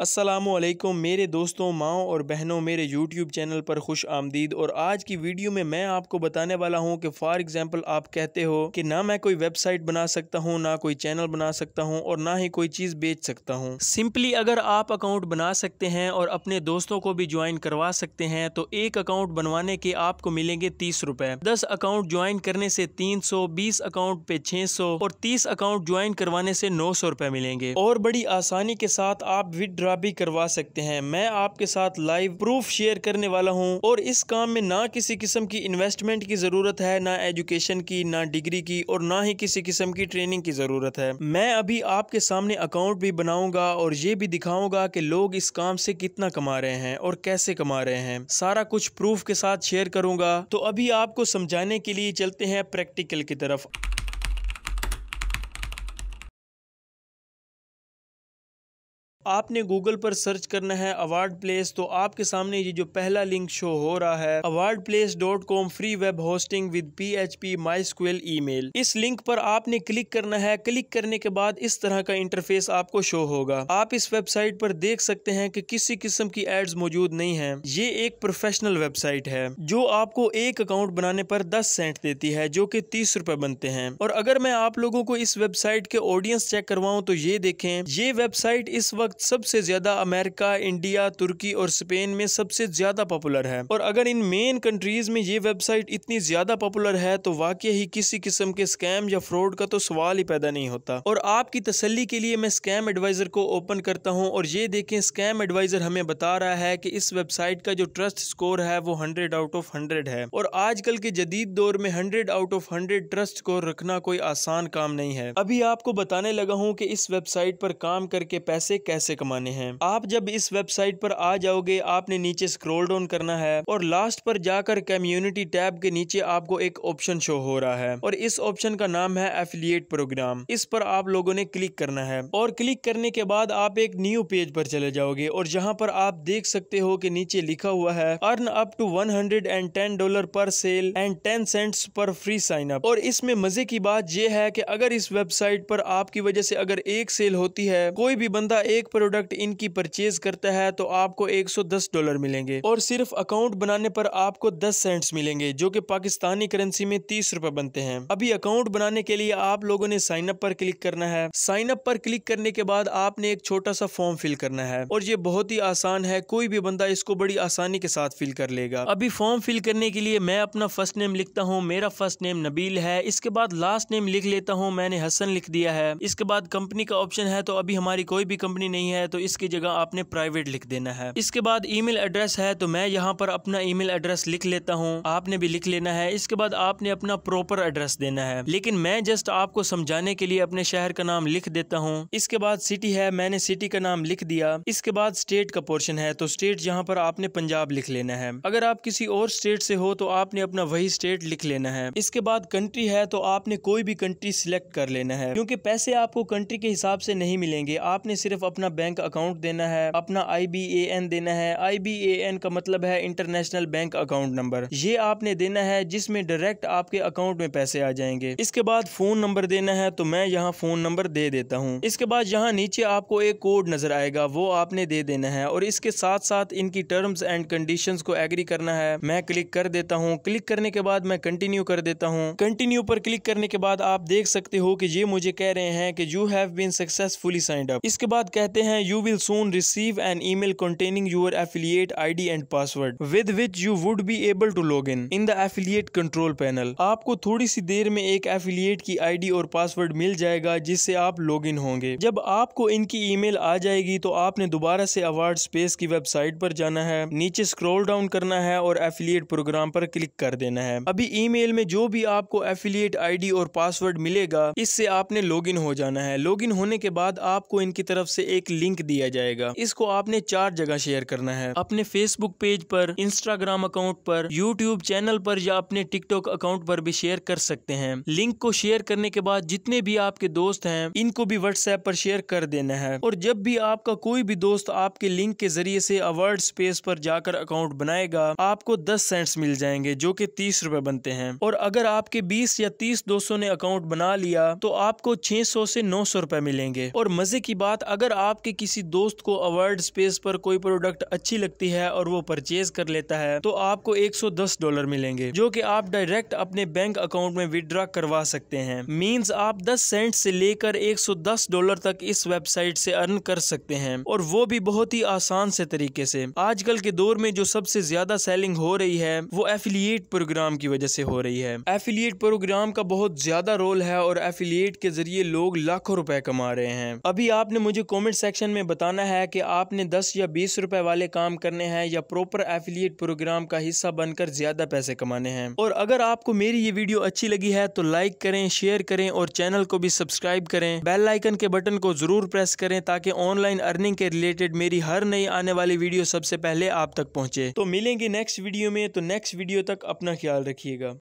असलम मेरे दोस्तों माओ और बहनों मेरे YouTube चैनल पर खुश आमदीद और आज की वीडियो में मैं आपको बताने वाला हूं कि फॉर एग्जांपल आप कहते हो कि ना मैं कोई वेबसाइट बना सकता हूं ना कोई चैनल बना सकता हूं और ना ही कोई चीज़ बेच सकता हूं सिंपली अगर आप अकाउंट बना सकते हैं और अपने दोस्तों को भी ज्वाइन करवा सकते हैं तो एक अकाउंट बनवाने के आपको मिलेंगे तीस रुपए दस अकाउंट ज्वाइन करने से तीन सौ बीस अकाउंट पे छह सौ और तीस अकाउंट ज्वाइन करवाने से नौ सौ रूपए मिलेंगे और बड़ी आसानी के साथ आप विद्रा ड्रा भी करवा सकते हैं मैं आपके साथ लाइव प्रूफ शेयर करने वाला हूँ और इस काम में ना किसी किस्म की इन्वेस्टमेंट की ज़रूरत है ना एजुकेशन की ना डिग्री की और ना ही किसी किस्म की ट्रेनिंग की ज़रूरत है मैं अभी आपके सामने अकाउंट भी बनाऊंगा और ये भी दिखाऊंगा की लोग इस काम से कितना कमा रहे हैं और कैसे कमा रहे हैं सारा कुछ प्रूफ के साथ शेयर करूंगा तो अभी आपको समझाने के लिए चलते हैं प्रैक्टिकल की तरफ आपने गूगल पर सर्च करना है अवार्ड प्लेस तो आपके सामने ये जो पहला लिंक शो हो रहा है award place dot com free web hosting with P H P my school email इस लिंक पर आपने क्लिक करना है क्लिक करने के बाद इस तरह का इंटरफेस आपको शो होगा आप इस वेबसाइट पर देख सकते हैं कि किसी किस्म की एड्स मौजूद नहीं है ये एक प्रोफेशनल वेबसाइट है जो आपको एक अकाउंट बनाने पर दस सेंट देती है जो की तीस रूपए बनते हैं और अगर मैं आप लोगों को इस वेबसाइट के ऑडियंस चेक करवाऊँ तो ये देखें ये वेबसाइट इस वक्त वक्त सबसे ज्यादा अमेरिका इंडिया तुर्की और स्पेन में सबसे ज्यादा पॉपुलर है और अगर इन मेन कंट्रीज में ये वेबसाइट इतनी ज्यादा पॉपुलर है तो वाकई ही किसी किस्म के स्कैम या फ्रॉड का तो सवाल ही पैदा नहीं होता और आपकी तसली के लिए मैं स्कैम एडवाइजर को ओपन करता हूँ और ये देखें स्कैम एडवाइजर हमें बता रहा है कि इस वेबसाइट का जो ट्रस्ट स्कोर है वो हंड्रेड आउट ऑफ हंड्रेड है और आजकल के जदीद दौर में hundred out of hundred trust score रखना कोई आसान काम नहीं है अभी आपको बताने लगा हूँ की इस वेबसाइट पर काम करके पैसे कैसे पैसे कमाने हैं आप जब इस वेबसाइट पर आ जाओगे आपने नीचे स्क्रोल डाउन करना है और लास्ट पर जाकर कम्युनिटी टैब के नीचे आपको एक ऑप्शन शो हो रहा है और इस ऑप्शन का नाम है एफिलियट प्रोग्राम इस पर आप लोगों ने क्लिक करना है और क्लिक करने के बाद आप एक न्यू पेज पर चले जाओगे और जहाँ पर आप देख सकते हो कि नीचे लिखा हुआ है earn up to one hundred and ten dollar per sale and ten cents per free sign up और इसमें मजे की बात यह है कि अगर इस वेबसाइट पर आपकी वजह से अगर एक सेल होती है कोई भी बंदा एक एक प्रोडक्ट इनकी परचेज करता है तो आपको 110 डॉलर मिलेंगे और सिर्फ अकाउंट बनाने पर आपको 10 सेंट्स मिलेंगे जो कि पाकिस्तानी करेंसी में तीस रुपए बनते हैं अभी अकाउंट बनाने के लिए आप लोगों ने साइन अप पर क्लिक करना है साइन अप पर क्लिक करने के बाद आपने एक छोटा सा फॉर्म फिल करना है और ये बहुत ही आसान है कोई भी बंदा इसको बड़ी आसानी के साथ फिल कर लेगा अभी फॉर्म फिल करने के लिए मैं अपना फर्स्ट नेम लिखता हूँ मेरा फर्स्ट नेम नबील है इसके बाद लास्ट नेम लिख लेता हूँ मैंने हसन लिख दिया है इसके बाद कंपनी का ऑप्शन है तो अभी हमारी कोई भी कंपनी नहीं नहीं है तो इसकी जगह आपने प्राइवेट लिख देना है इसके बाद ईमेल एड्रेस है तो मैं यहाँ पर अपना ईमेल एड्रेस लिख लेता हूँ आपने भी लिख लेना है इसके बाद आपने अपना प्रॉपर एड्रेस देना है लेकिन मैं जस्ट आपको समझाने के लिए अपने शहर का नाम लिख देता हूँ इसके बाद सिटी है मैंने सिटी का नाम लिख दिया इसके बाद स्टेट का पोर्शन है तो स्टेट यहाँ पर आपने पंजाब लिख लेना है अगर आप किसी और स्टेट से हो तो आपने अपना वही स्टेट लिख लेना है इसके बाद कंट्री है तो आपने कोई भी कंट्री सिलेक्ट कर लेना है क्योंकि पैसे आपको कंट्री के हिसाब से नहीं मिलेंगे आपने सिर्फ अपना अपना बैंक अकाउंट देना है अपना आई देना है आई का मतलब है इंटरनेशनल बैंक अकाउंट नंबर ये आपने देना है जिसमें डायरेक्ट आपके अकाउंट में पैसे आ जाएंगे इसके बाद फोन नंबर देना है तो मैं यहाँ फोन नंबर दे देता हूँ इसके बाद यहाँ नीचे आपको एक कोड नजर आएगा वो आपने दे देना है और इसके साथ साथ इनकी टर्म्स एंड कंडीशन को एग्री करना है मैं क्लिक कर देता हूँ क्लिक करने के बाद मैं कंटिन्यू कर देता हूँ कंटिन्यू पर क्लिक करने के बाद आप देख सकते हो कि ये मुझे कह रहे हैं कि you have been successfully signed up इसके बाद कहते कहते हैं you will soon receive an email containing your affiliate I D and password with which you would be able to log in in the affiliate control panel आपको थोड़ी सी देर में एक affiliate की आई डी और password मिल जाएगा जिससे आप log in होंगे जब आपको इनकी ई मेल आ जाएगी तो आपने दोबारा से अवार्ड स्पेस की वेबसाइट पर जाना है नीचे स्क्रोल डाउन करना है और एफिलियट प्रोग्राम पर क्लिक कर देना है अभी ईमेल में जो भी आपको एफिलियट आईडी और पासवर्ड मिलेगा इससे आपने लॉगिन हो जाना है लॉगिन होने के बाद आपको इनकी तरफ से एक लिंक दिया जाएगा इसको आपने चार जगह शेयर करना है अपने फेसबुक पेज पर इंस्टाग्राम अकाउंट पर यूट्यूब चैनल पर या अपने टिकटॉक अकाउंट पर भी शेयर कर सकते हैं लिंक को शेयर करने के बाद जितने भी आपके दोस्त हैं इनको भी व्हाट्सएप पर शेयर कर देना है और जब भी आपका कोई भी दोस्त आपके लिंक के जरिए से अवर्ड स्पेस पर जाकर अकाउंट बनाएगा आपको दस सेंट्स मिल जाएंगे जो कि तीस रुपए बनते हैं और अगर आपके बीस या तीस दोस्तों ने अकाउंट बना लिया तो आपको छह सौ से नौ सौ रुपए मिलेंगे और मजे की बात अगर आप आपके किसी दोस्त को अवार्ड स्पेस पर कोई प्रोडक्ट अच्छी लगती है और वो परचेज कर लेता है तो आपको 110 डॉलर मिलेंगे जो कि आप डायरेक्ट अपने बैंक अकाउंट में विदड्रॉ करवा सकते हैं मीन्स आप 10 सेंट से लेकर 110 डॉलर तक इस वेबसाइट से अर्न कर सकते हैं और वो भी बहुत ही आसान से तरीके से आजकल के दौर में जो सबसे ज्यादा सेलिंग हो रही है वो एफिलियट प्रोग्राम की वजह से हो रही है एफिलियट प्रोग्राम का बहुत ज्यादा रोल है और एफिलियट के जरिए लोग लाखों रुपए कमा रहे हैं अभी आपने मुझे कॉमेंट सेक्शन में बताना है कि आपने 10 या 20 रुपए वाले काम करने हैं या प्रॉपर एफिलियट प्रोग्राम का हिस्सा बनकर ज़्यादा पैसे कमाने हैं और अगर आपको मेरी ये वीडियो अच्छी लगी है तो लाइक करें शेयर करें और चैनल को भी सब्सक्राइब करें बेल आइकन के बटन को ज़रूर प्रेस करें ताकि ऑनलाइन अर्निंग के रिलेटेड मेरी हर नई आने वाली वीडियो सबसे पहले आप तक पहुँचे तो मिलेंगे नेक्स्ट वीडियो में तो नेक्स्ट वीडियो तक अपना ख्याल रखिएगा